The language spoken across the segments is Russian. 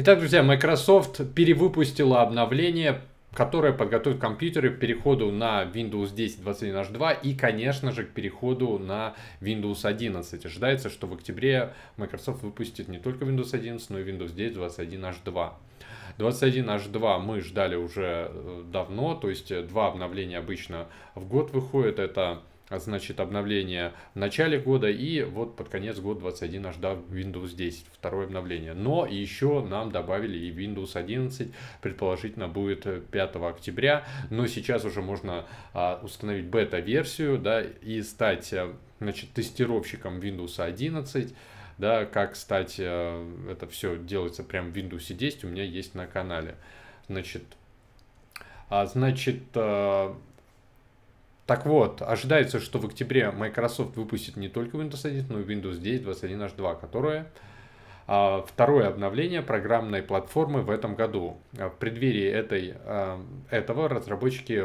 Итак, друзья, Microsoft перевыпустила обновление, которое подготовит компьютеры к переходу на Windows 10 21 и, конечно же, к переходу на Windows 11. Ожидается, что в октябре Microsoft выпустит не только Windows 11, но и Windows 10 21 h h 2 мы ждали уже э, давно, то есть э, два обновления обычно в год выходят. Это а значит, обновление в начале года и вот под конец года 21 аж до Windows 10, второе обновление. Но еще нам добавили и Windows 11, предположительно будет 5 октября, но сейчас уже можно а, установить бета-версию, да, и стать, э, значит, тестировщиком Windows 11, да, как стать, э, это все делается прямо в Windows 10, у меня есть на канале, значит, а, значит, э, так вот, ожидается, что в октябре Microsoft выпустит не только Windows 1, но и Windows 10 21H2, которое а, второе обновление программной платформы в этом году. А, в преддверии этой, а, этого разработчики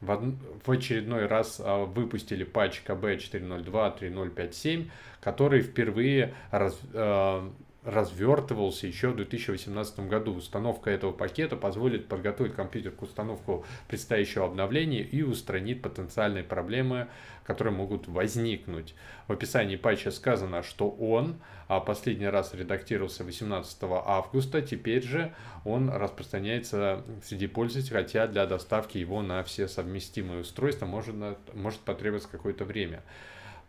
в, од... в очередной раз а, выпустили патч КБ 402.3057, который впервые раз... А, развертывался еще в 2018 году. Установка этого пакета позволит подготовить компьютер к установку предстоящего обновления и устранит потенциальные проблемы, которые могут возникнуть. В описании патча сказано, что он а последний раз редактировался 18 августа, теперь же он распространяется среди пользователей, хотя для доставки его на все совместимые устройства может, может потребоваться какое-то время.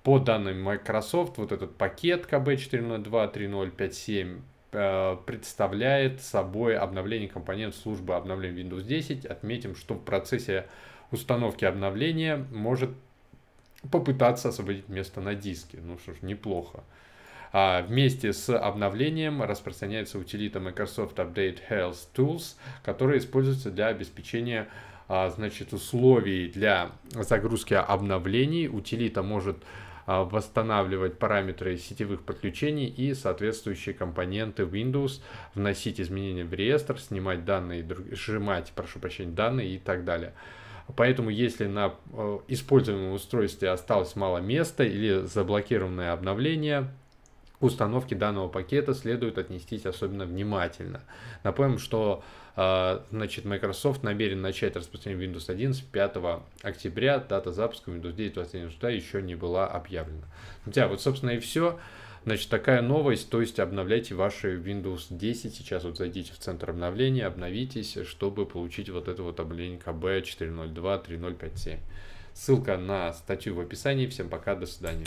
По данным Microsoft, вот этот пакет KB402.3.0.5.7 э, представляет собой обновление компонент службы обновления Windows 10. Отметим, что в процессе установки обновления может попытаться освободить место на диске. Ну что ж, неплохо. А вместе с обновлением распространяется утилита Microsoft Update Health Tools, которая используется для обеспечения а, значит, условий для загрузки обновлений. Утилита может а, восстанавливать параметры сетевых подключений и соответствующие компоненты Windows, вносить изменения в реестр, снимать данные, сжимать, прошу прощения, данные и так далее. Поэтому, если на э, используемом устройстве осталось мало места или заблокированное обновление, к установке данного пакета следует отнестись особенно внимательно. Напомним, что э, значит, Microsoft намерен начать распространение Windows 11 5 октября. Дата запуска Windows 9 21 еще не была объявлена. Друзья, вот, собственно, и все. Значит, такая новость, то есть обновляйте ваши Windows 10. Сейчас вот зайдите в центр обновления, обновитесь, чтобы получить вот это вот обновление КБ 402 3057. Ссылка на статью в описании. Всем пока, до свидания.